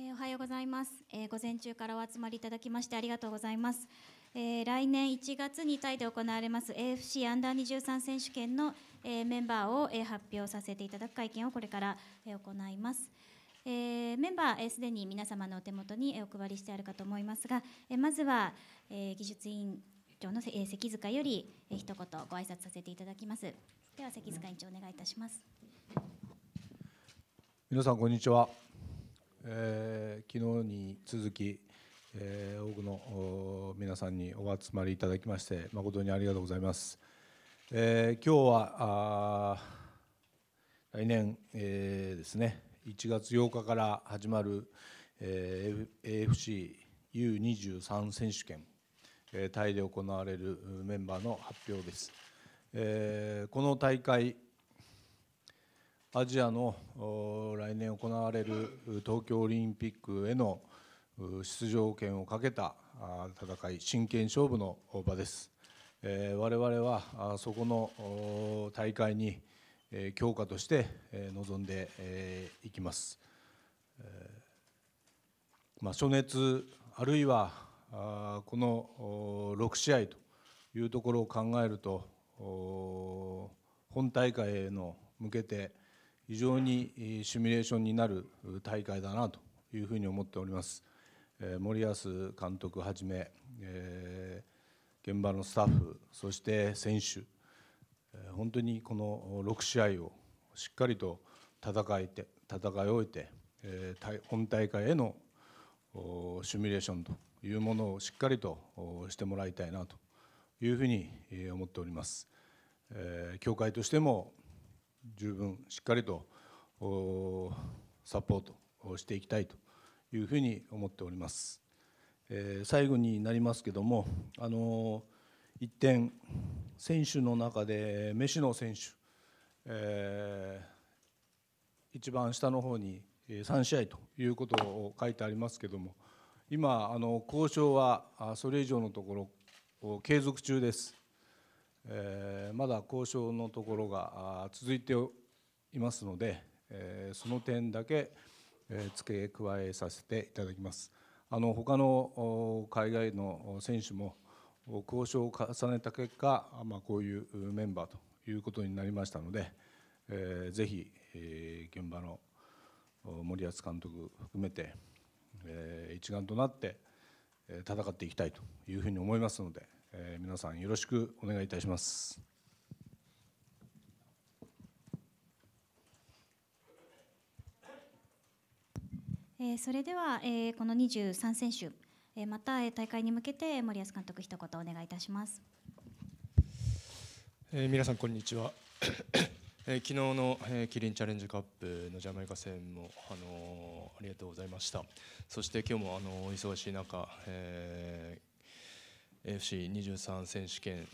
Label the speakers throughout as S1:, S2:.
S1: えー、おはようございます、えー、午前中からお集まりいただきましてありがとうございます、えー、来年1月にタイで行われます AFC アンダー23選手権の、えメンバーを、え発表させていただく会見をこれから、え行います、えメンバーすで、に皆様のお手元に、えお配りしてあるかと思いますが、えまずは、え技術委員長の、え関塚より、えー、一言ご挨拶させていただきますでは関塚委員長お願いいたします
S2: 皆さんこんにちはえー、昨日に続き、えー、多くの皆さんにお集まりいただきまして誠にありがとうございます。えー、今日はあ来年、えー、ですね1月8日から始まる、えー、AFCU23 選手権、えー、タイで行われるメンバーの発表です。えー、この大会アジアの来年行われる東京オリンピックへの出場権をかけた戦い真剣勝負の場です、え我々はそこの大会に強化として臨んでいきます、まあ、暑熱あるいはこの6試合というところを考えると本大会への向けて非常にシミュレーションになる大会だなというふうに思っております。森保監督はじめ、え現場のスタッフ、そして選手、本当にこの6試合をしっかりと戦いて戦い終えて、え本大会へのシミュレーションというものをしっかりとしてもらいたいなというふうに思っております。え協会としても十分しっかりとサポートをしていきたいというふうに思っております。えー、最後になりますけども、あのー、点、選手の中でメシの選手、えー、一番下の方に3試合ということを書いてありますけども、今、あの交渉はそれ以上のところ、継続中です。えー、まだ交渉のところが続いていますので、えー、その点だけ、えー、付け加えさせていただきます。あの他の海外の選手も交渉を重ねた結果、まあ、こういうメンバーということになりましたので、えー、ぜひ、えー、現場の森保監督含めて、えー、一丸となって戦っていきたいというふうに思いますので。えー、皆さんよろしくお願いいたします。
S1: えー、それでは、えー、この23選手、えー、また、えー、大会に向けて森保監督一言お願いいたします。
S3: えー、皆さんこんにちは。えー、昨日の、えー、キリンチャレンジカップのジャマイカ戦も、あのありがとうございましたそして今日も、あの忙しい中、え FC23 選手権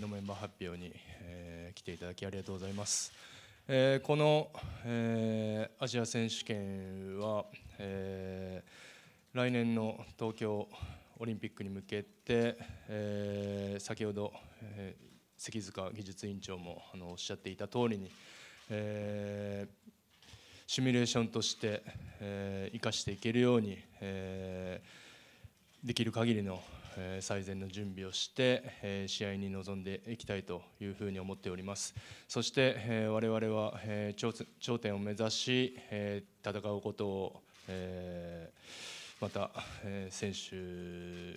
S3: のメンバー発表に来ていただきありがとうございます。このアジア選手権は来年の東京オリンピックに向けて先ほど関塚技術委員長もおっしゃっていた通りにシミュレーションとして生かしていけるようにできる限りの最善の準備をして試合に臨んでいきたいというふうに思っておりますそして我々は頂点を目指し戦うことをまた選手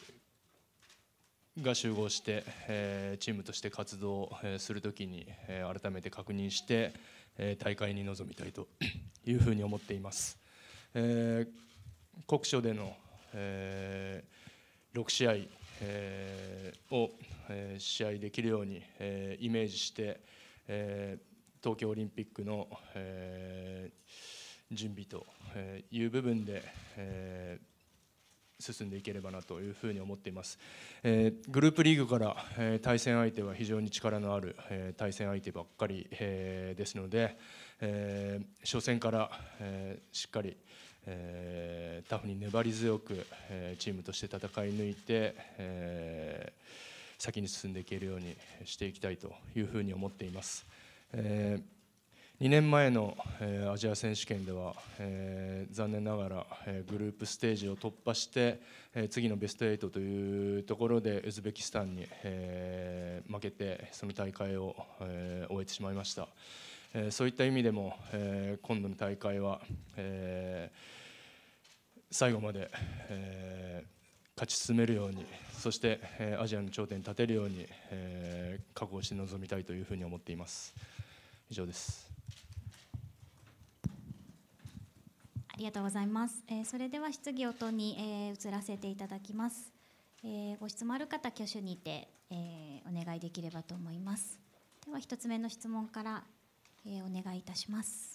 S3: が集合して、えチームとして活動するときに、え改めて確認して、え大会に臨みたいというふうに思っています。え国書での、えー6試合、を、え試合できるように、えイメージして、え東京オリンピックの、え準備という部分で、え進んでいければなというふに思っています、えグループリーグから、え対戦相手は非常に力のある、え対戦相手ばっかり、えですので、え初戦から、えしっかり、えー、タフに粘り強く、えー、チームとして戦い抜いて、えー、先に進んでいけるようにしていきたいというふうに思っています。えー、2年前の、えー、アジア選手権では、えー、残念ながら、えー、グループステージを突破して、えー、次のベスト8というところでウズベキスタンに、えー、負けてその大会を、えー、終えてしまいました。そういった意味でも、今度の大会は、最後まで、えー、勝ち進めるようにそして、えー、アジアの頂点に立てるように、えー、覚悟して臨みたいというふうに思っています以上です
S1: ありがとうございます、えー、それでは質疑応答に、えー、移らせていただきます、えー、ご質問ある方挙手にて、えー、お願いできればと思いますでは一つ目の質問から、えー、お願いいたします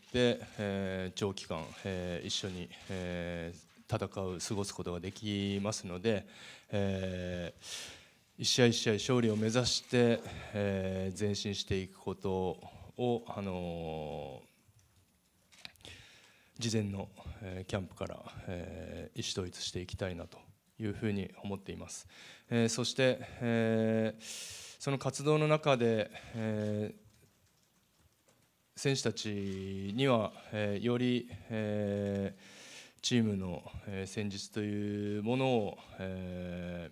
S3: で、えー、長期間、えー、一緒に、えー、戦う過ごすことができますので、えー、一試合一試合勝利を目指して、えー、前進していくことを、あのー、事前の、えー、キャンプから、えー、意思統一していきたいなというふうに思っています。えー、そして、えー、その活動の中で、えー選手たちには、えー、より、えー、チームの、えー、戦術というものを、え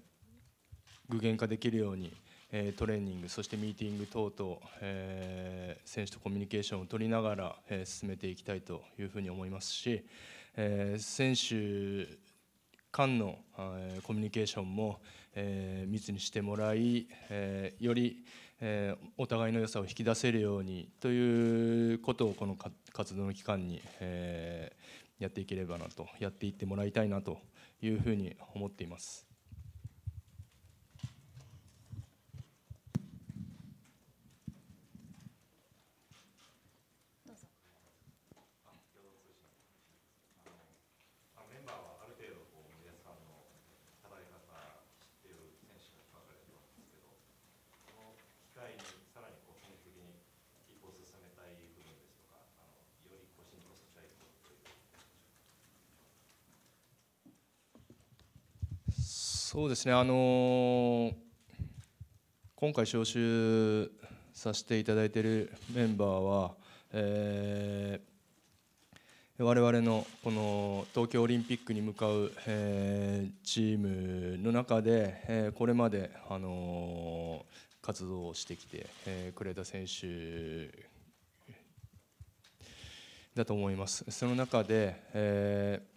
S3: 具現化できるように、えトレーニングそしてミーティング等々、え選手とコミュニケーションを取りながら、え進めていきたいというふうに思いますし、え選手間の、えコミュニケーションも、え密にしてもらい、えより、ええー、お互いの良さを引き出せるようにということをこの活動の期間に、えー、やっていければなとやっていってもらいたいなというふうに思っています。そうですね、あのー、今回招集させていただいているメンバーは、えー、我々のこの東京オリンピックに向かう、えー、チームの中で、えー、これまで、あのー、活動をしてきて、えくれた選手だと思います。その中で、えー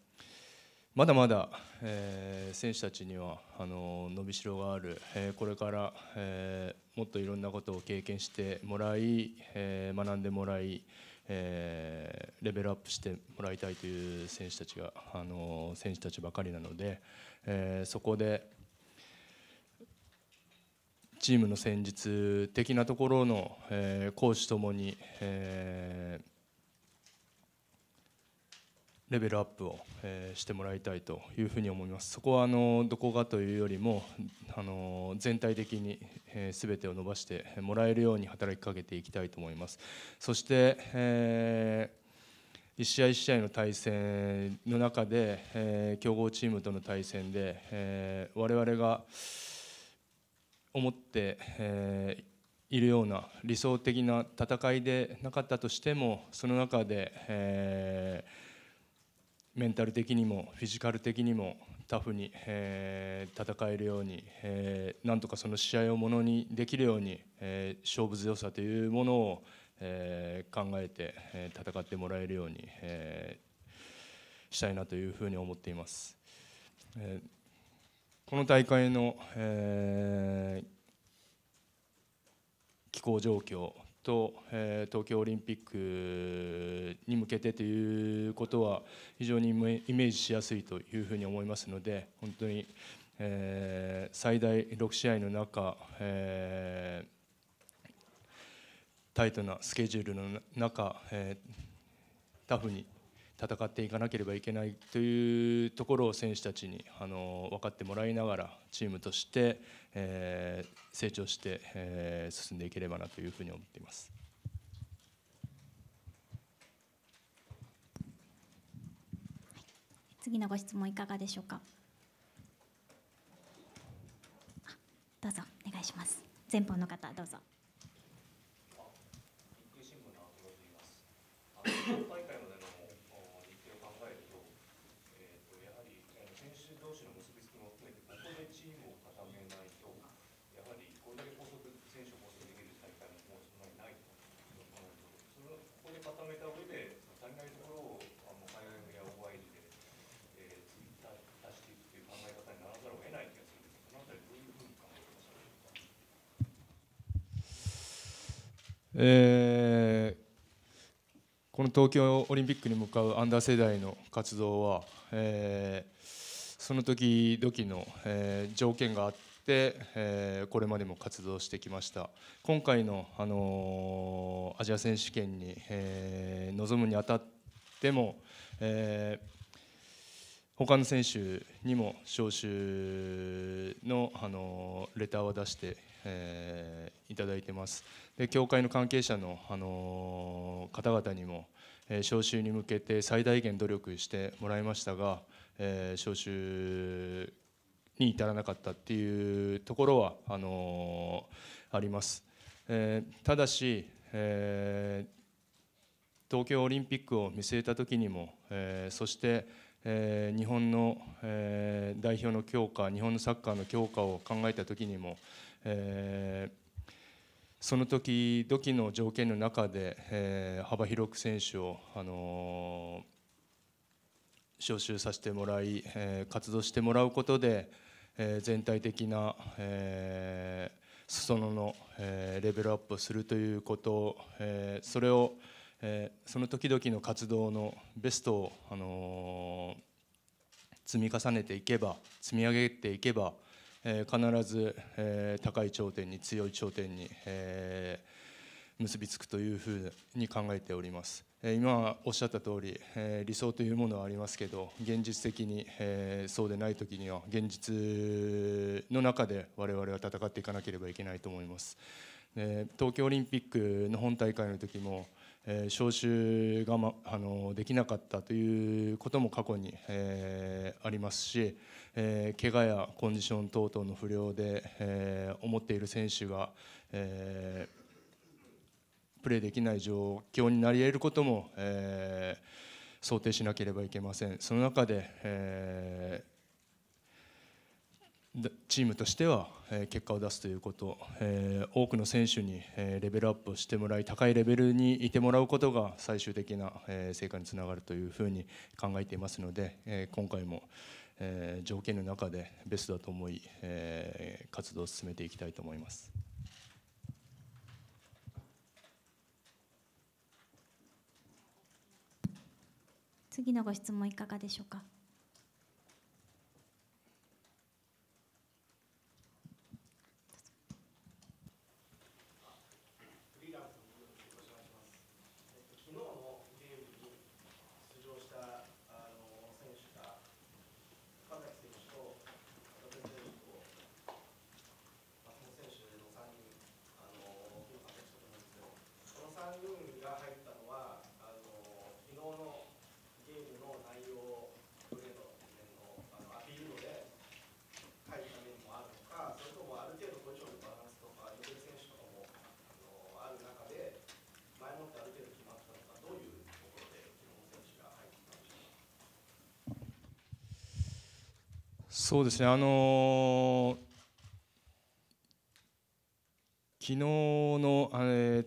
S3: まだまだ、えー、選手たちにはあの伸びしろがある、えー、これから、えー、もっといろんなことを経験してもらい、えー、学んでもらい、えー、レベルアップしてもらいたいという選手たちがあの選手たちばかりなので、えー、そこでチームの戦術的なところの、えー、講師ともに、えレベルアップを、えしてもらいたいというふうに思います。そこはあのどこがというよりもあの全体的に、え全てを伸ばしてもらえるように働きかけていきたいと思います。そして、えー、1試合1試合の対戦の中で、えー、強豪チームとの対戦で、えー、我々が思って、えー、いるような理想的な戦いでなかったとしてもその中で、えーメンタル的にもフィジカル的にもタフに、えー、戦えるように、えー、なんとかその試合をものにできるように、えー、勝負強さというものを、えー、考えて、えー、戦ってもらえるように、えー、したいなというふうに思っています。えー、この大会の、えー、気候状況と、え東京オリンピックに向けてということは非常にイメージしやすいというふうに思いますので本当に、え最大6試合の中、えタイトなスケジュールの中、えタフに戦っていかなければいけないというところを選手たちにあの分かってもらいながらチームとして、えー、成長して、えー、進んでいければなというふうに思っています。
S1: 次のご質問いかがでしょうか。どうぞお願いします。前方の方どうぞ。
S3: えー、この東京オリンピックに向かうアンダー世代の活動は、えー、その時々の、えー、条件があって、えー、これまでも活動してきました今回の、あのー、アジア選手権に、えー、臨むにあたっても、えー、他の選手にも招集のあのレターは出してえー、いただいてます。で教会の関係者の、あのー、方々にも、えー、招集に向けて最大限努力してもらいましたが、えー、招集に至らなかったっていうところはあのー、あります。えー、ただし、えー東京オリンピックを見据えた時にも、えー、そして、えー、日本の、えー、代表の強化日本のサッカーの強化を考えた時にも、えー、その時々の条件の中で、えー、幅広く選手を、あの招集させてもらい、え活動してもらうことで、え全体的な、え裾野の、えレベルアップをするということそれを、えその時々の活動のベストを、あの積み重ねていけば積み上げていけば、えー、必ず、えー、高い頂点に強い頂点に、えー、結びつくというふうに考えております。えー、今おっしゃった通り、えー、理想というものはありますけど現実的に、えー、そうでない時には現実の中で我々は戦っていかなければいけないと思います。えー、東京オリンピックの本大会の時もえー、招集が、ま、あのできなかったということも過去に、えー、ありますし、えー、怪我やコンディション等々の不良で、えー、思っている選手が、えー、プレーできない状況になり得ることも、えー、想定しなければいけません。その中で、えーチームとしては結果を出すということ多くの選手にレベルアップをしてもらい高いレベルにいてもらうことが最終的な成果につながるというふうに考えていますので今回も条件の中でベストだと思い活動を進めていきたいと思います。
S1: 次のご質問いかがでしょうか。
S3: そうですね、あのー、昨日のあれ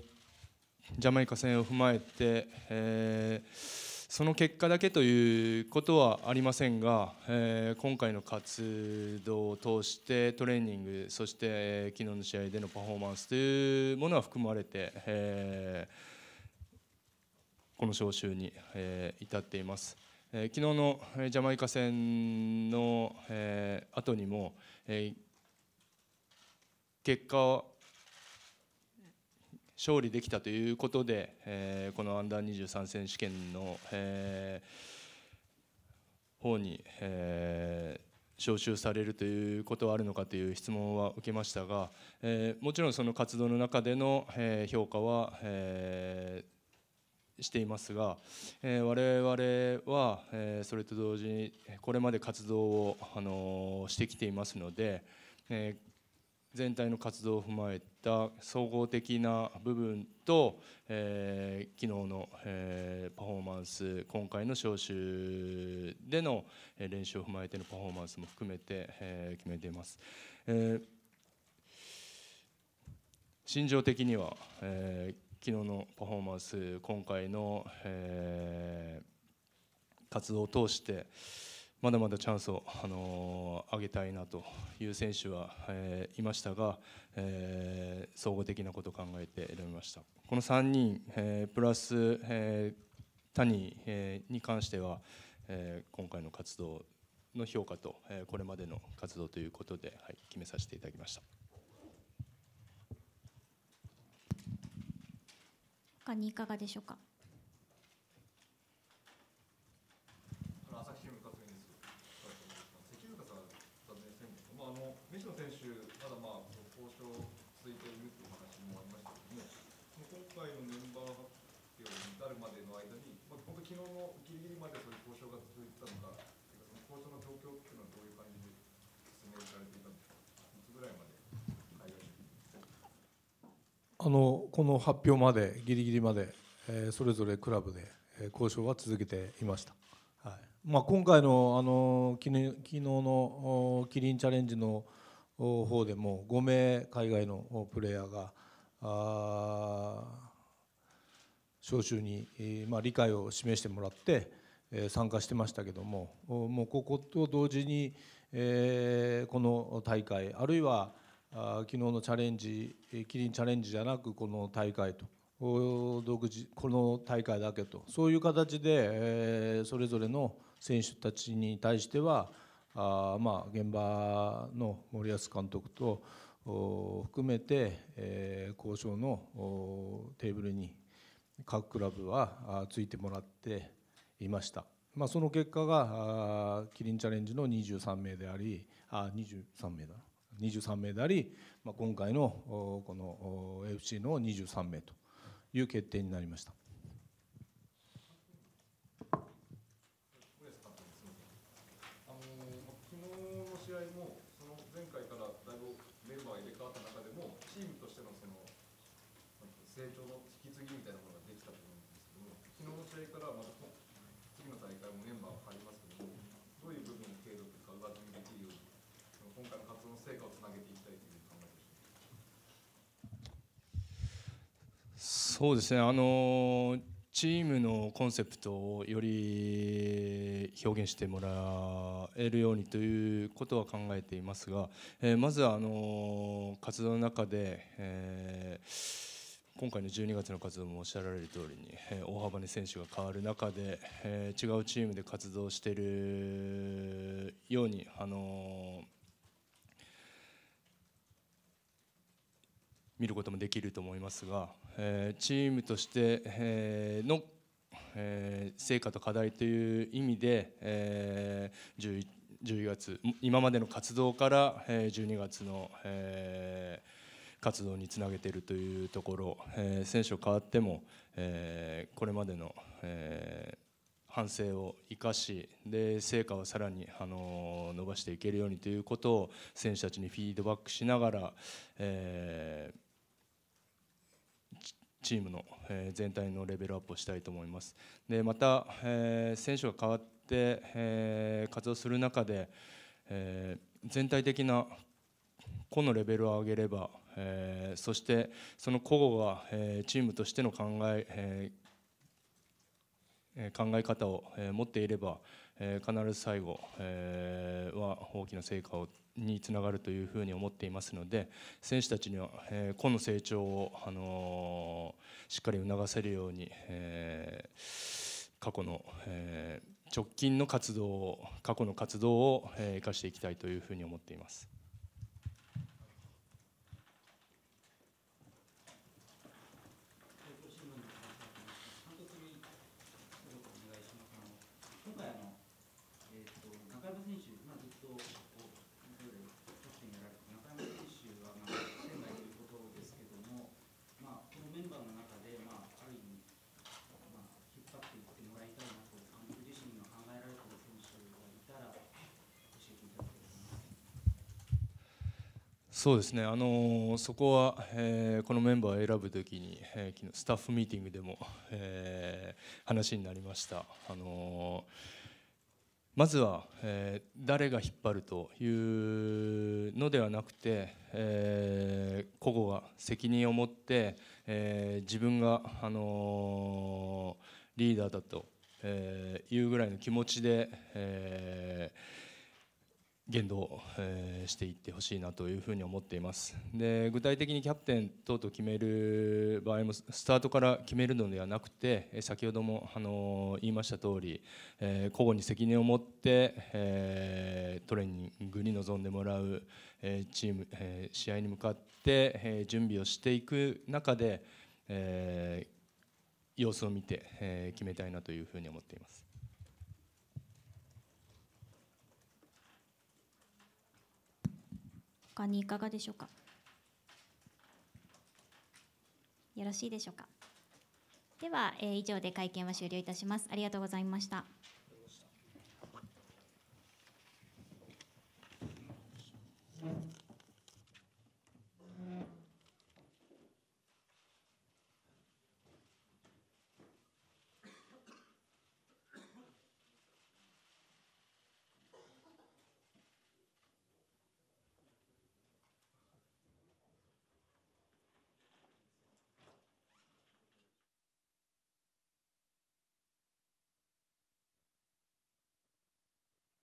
S3: ジャマイカ戦を踏まえて、えー、その結果だけということはありませんが、えー、今回の活動を通してトレーニングそして、えー、昨日の試合でのパフォーマンスというものは含まれて、えー、この招集に、えー、至っています。えー、昨日のジャマイカ戦の、えー、後にも、えー、結果勝利できたということで、えー、このアンダー23選手権の、えー、方に、えー、招集されるということはあるのかという質問は受けましたが、えー、もちろんその活動の中での、えー、評価は、えーしていますが、えー、我々は、えそれと同時にこれまで活動を、あのしてきていますので、え全体の活動を踏まえた総合的な部分と、えー、昨日の、えー、パフォーマンス今回の招集での練習を踏まえてのパフォーマンスも含めて、えー、決めています。えー心情的には、えー、昨日のパフォーマンス今回の、えー、活動を通してまだまだチャンスを、あのー、上げたいなという選手は、えー、いましたが、えー、総合的なことを考えて選びましたこの3人、えー、プラス、えー、谷、えに関しては、えー、今回の活動の評価と、えー、これまでの活動ということで、はい、決めさせていただきま
S1: した。他にいかがでしょうか。
S2: 朝日新聞です。関さん、残念まああの西野選手まだまあ交渉続いているという話もありましたけども、今回のメンバー発表に至るまでの間に、まあ本当昨日のギリギリまでそういう交渉が続いてたのか、その交渉の状況っていうのはどういう感じで進められていあのこの発表までギリギリまで、えー、それぞれクラブで、えー、交渉は続けていました、はいまあ、今回のあの昨日昨日のキリンチャレンジの方でも5名海外のプレイヤーがあ招集に、まあ、理解を示してもらって、えー、参加してましたけどももうここと同時に、えー、この大会あるいはあ昨日のチャレンジキリンチャレンジじゃなくこの大会と独自この大会だけとそういう形で、えそれぞれの選手たちに対してはあ、まあ、現場の森保監督と含めて、え交渉のテーブルに各クラブはついてもらっていました。まあ、その結果がキリンチャレンジの23名でありあ23名だな23名であり、まあ、今回のこの AFC の23名という決定になりました。成長の引き継ぎみたいなものができたと思うんですけど、昨日の試合からまた次の大会もメンバー変わります今回の活動の成果をつなげていきたいという考
S3: えそうですねあのチームのコンセプトをより表現してもらえるようにということは考えていますが、えー、まずはあの活動の中で、えー、今回の12月の活動もおっしゃられる通りに、えー、大幅に選手が変わる中で、え違うチームで活動しているように、あの見ることもできると思いますが、えー、チームとして、の、えー、成果と課題という意味で、えー、11, 月今までの活動から、えー、12月の、えー、活動につなげているというところ、えー、選手を変わっても、えー、これまでの、えー、反省を生かしで成果をさらにあの伸ばしていけるようにということを選手たちにフィードバックしながら、えーチームの、え全体のレベルアップをしたいと思います。でまた、えー、選手が変わって、え活動する中で、え全体的な個のレベルを上げれば、えそしてその個々が、えチームとしての考ええ考え方を、え持っていれば、え必ず最後、えは大きな成果をにつながるというふうに思っていますので選手たちには、えー、個の成長を、あのー、しっかり促せるように、えー、過去の、えー、直近の活動を過去の活動を、えー、生かしていきたいというふうに思っています。そうですね、あのそこは、えー、このメンバーを選ぶときに、えー、スタッフミーティングでも、えー、話になりました。あのまずは、えー、誰が引っ張るというのではなくて、えー、個々が責任を持って、えー、自分が、あのリーダーだと、えいうぐらいの気持ちで、えー言動、えー、していってほしいなというふうに思っていますで具体的にキャプテン等々決める場合もスタートから決めるのではなくて先ほども、あの言いました通り、えー、個々に責任を持って、えー、トレーニングに臨んでもらう、えー、チーム、えー、試合に向かって、えー、準備をしていく中で、えー、様子を見て、えー、決めたいなというふうに思っています。
S1: 他にいかがでしょうかよろしいでしょうかでは、えー、以上で会見は終了いたしますありがとうございました